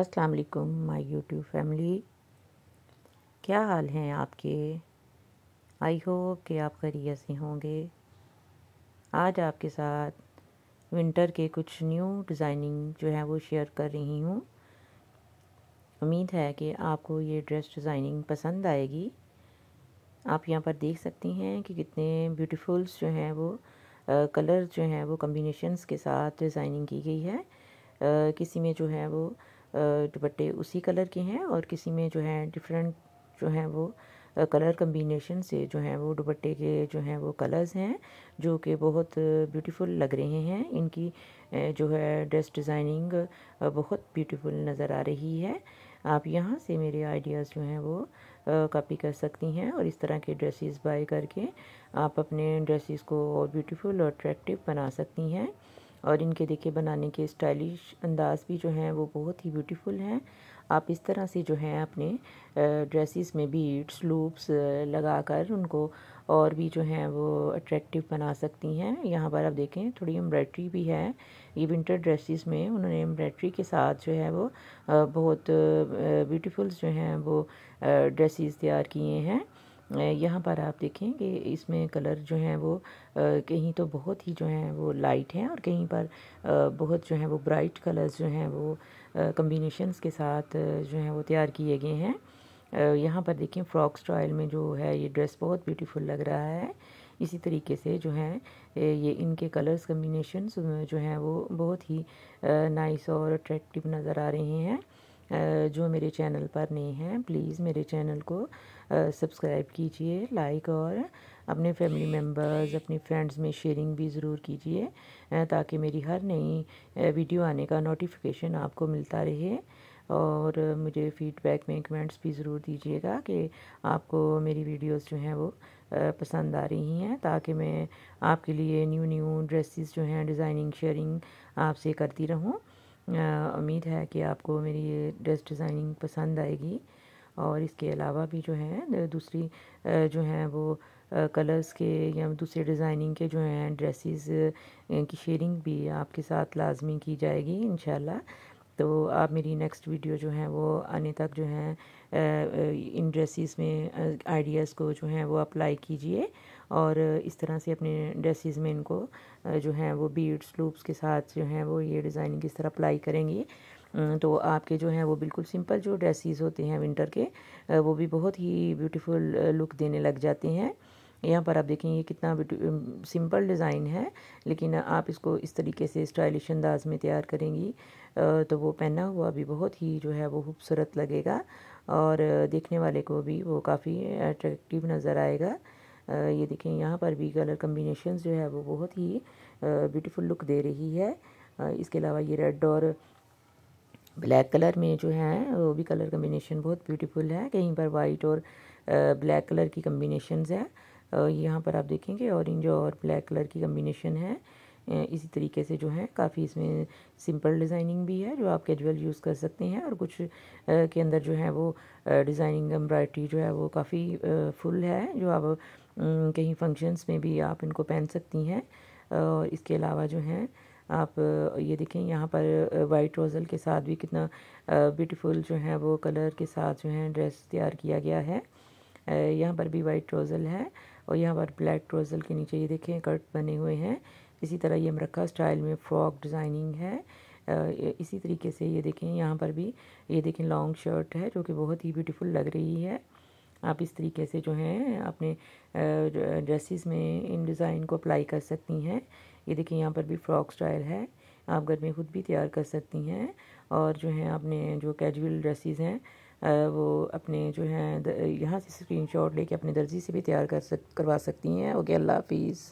अस्सलाम वालेकुम my YouTube family क्या हाल हैं आपके आई होप कि आप खैरियत से होंगे आज आपके साथ विंटर के कुछ न्यू डिज़ाइनिंग जो है वो शेयर कर रही हूँ उम्मीद है कि आपको ये ड्रेस डिज़ाइनिंग पसंद आएगी आप यहाँ पर देख सकती हैं कि कितने ब्यूटीफुल्स जो हैं वो कलर जो हैं वो कम्बिनेशनस के साथ डिज़ाइनिंग की गई है आ, किसी में जो है वो दुपट्टे उसी कलर के हैं और किसी में जो है डिफरेंट जो है वो कलर कम्बिनेशन से जो है वो दुपट्टे के जो हैं वो कलर्स हैं जो कि बहुत ब्यूटीफुल लग रहे हैं इनकी जो है ड्रेस डिज़ाइनिंग बहुत ब्यूटीफुल नज़र आ रही है आप यहाँ से मेरे आइडियाज़ जो हैं वो कॉपी कर सकती हैं और इस तरह के ड्रेसेस बाय करके आप अपने ड्रेसेस को और ब्यूटीफुल और अट्रैक्टिव बना सकती हैं और इनके देखिए बनाने के स्टाइलिश अंदाज भी जो हैं वो बहुत ही ब्यूटीफुल हैं आप इस तरह से जो हैं अपने ड्रेसेस में बीड्स लूप्स लगाकर उनको और भी जो हैं वो अट्रैक्टिव बना सकती हैं यहाँ पर आप देखें थोड़ी एम्ब्रॉयड्री भी है ये विंटर ड्रेसेस में उन्होंने एम्ब्रॉयड्री के साथ जो है वो बहुत ब्यूटीफुल जो हैं वो ड्रेसेस तैयार किए हैं यहाँ पर आप देखें कि इसमें कलर जो हैं वो कहीं तो बहुत ही जो हैं वो लाइट हैं और कहीं पर बहुत जो हैं वो ब्राइट कलर्स जो हैं वो कम्बिनेशनस के साथ जो हैं वो तैयार किए गए हैं यहाँ पर देखें फ्रॉक स्टाइल में जो है ये ड्रेस बहुत ब्यूटीफुल लग रहा है इसी तरीके से जो हैं ये इनके कलर्स कम्बिनेशन जो हैं वो बहुत ही नाइस और अट्रैक्टिव नज़र आ रहे हैं जो मेरे चैनल पर नए हैं प्लीज़ मेरे चैनल को सब्सक्राइब कीजिए लाइक और अपने फैमिली मेम्बर्स अपने फ्रेंड्स में शेयरिंग भी ज़रूर कीजिए ताकि मेरी हर नई वीडियो आने का नोटिफिकेशन आपको मिलता रहे और मुझे फीडबैक में कमेंट्स भी ज़रूर दीजिएगा कि आपको मेरी वीडियोस जो हैं वो पसंद आ रही हैं ताकि मैं आपके लिए न्यू न्यू ड्रेसेस जो हैं डिज़ाइनिंग शेयरिंग आपसे करती रहूं उम्मीद है कि आपको मेरी ये ड्रेस डिज़ाइनिंग पसंद आएगी और इसके अलावा भी जो है दूसरी जो है वो कलर्स के या दूसरे डिज़ाइनिंग के जो हैं ड्रेसेस की शेयरिंग भी आपके साथ लाजमी की जाएगी इन तो आप मेरी नेक्स्ट वीडियो जो है वो आने तक जो है इन ड्रेसिस में आइडियाज़ को जो है वो अप्लाई कीजिए और इस तरह से अपने ड्रेसिस में इनको जो है वो बीड्स लूप्स के साथ जो है वो ये डिज़ाइनिंग इस तरह अप्लाई करेंगे तो आपके जो हैं वो बिल्कुल सिंपल जो ड्रेसिस होते हैं विंटर के वो भी बहुत ही ब्यूटीफुल लुक देने लग जाते हैं यहाँ पर आप देखेंगे कितना सिंपल डिज़ाइन है लेकिन आप इसको इस तरीके से स्टाइलिश अंदाज में तैयार करेंगी तो वो पहना हुआ भी बहुत ही जो है वो खूबसूरत लगेगा और देखने वाले को भी वो काफ़ी अट्रैक्टिव नज़र आएगा ये देखें यहाँ पर भी कलर कम्बिनेशन जो है वो बहुत ही ब्यूटीफुल लुक दे रही है इसके अलावा ये रेड और ब्लैक कलर में जो है वो भी कलर कम्बिनेशन बहुत ब्यूटीफुल है कहीं पर वाइट और ब्लैक कलर की कम्बिनेशन है यहाँ पर आप देखेंगे ऑरेंज और ब्लैक कलर की कम्बिनेशन है इसी तरीके से जो है काफ़ी इसमें सिंपल डिज़ाइनिंग भी है जो आप कैजुअल यूज़ कर सकते हैं और कुछ के अंदर जो है वो डिज़ाइनिंग एम्ब्रॉयड्री जो है वो काफ़ी फुल है जो आप कहीं फंक्शंस में भी आप इनको पहन सकती हैं और इसके अलावा जो है आप ये देखें यहाँ पर वाइट रोज़ल के साथ भी कितना ब्यूटीफुल जो है वो कलर के साथ जो है ड्रेस तैयार किया गया है यहाँ पर भी वाइट रोज़ल है और यहाँ पर ब्लैक ट्रोजल के नीचे ये देखें कट बने हुए हैं इसी तरह ये मरक्का स्टाइल में फ्रॉक डिज़ाइनिंग है इसी तरीके से ये देखें यहाँ पर भी ये देखें लॉन्ग शर्ट है जो कि बहुत ही ब्यूटीफुल लग रही है आप इस तरीके से जो हैं अपने ड्रेसिस में इन डिज़ाइन को अप्लाई कर सकती हैं ये देखें यहाँ पर भी फ्रॉक स्टाइल है आप घर में खुद भी तैयार कर सकती हैं और जो हैं आपने जो कैजुअल ड्रेसिस हैं वो अपने जो हैं यहाँ से स्क्रीन शॉट लेके अपने दर्जी से भी तैयार कर सक करवा सकती हैं ओके अल्लाह हाफिज़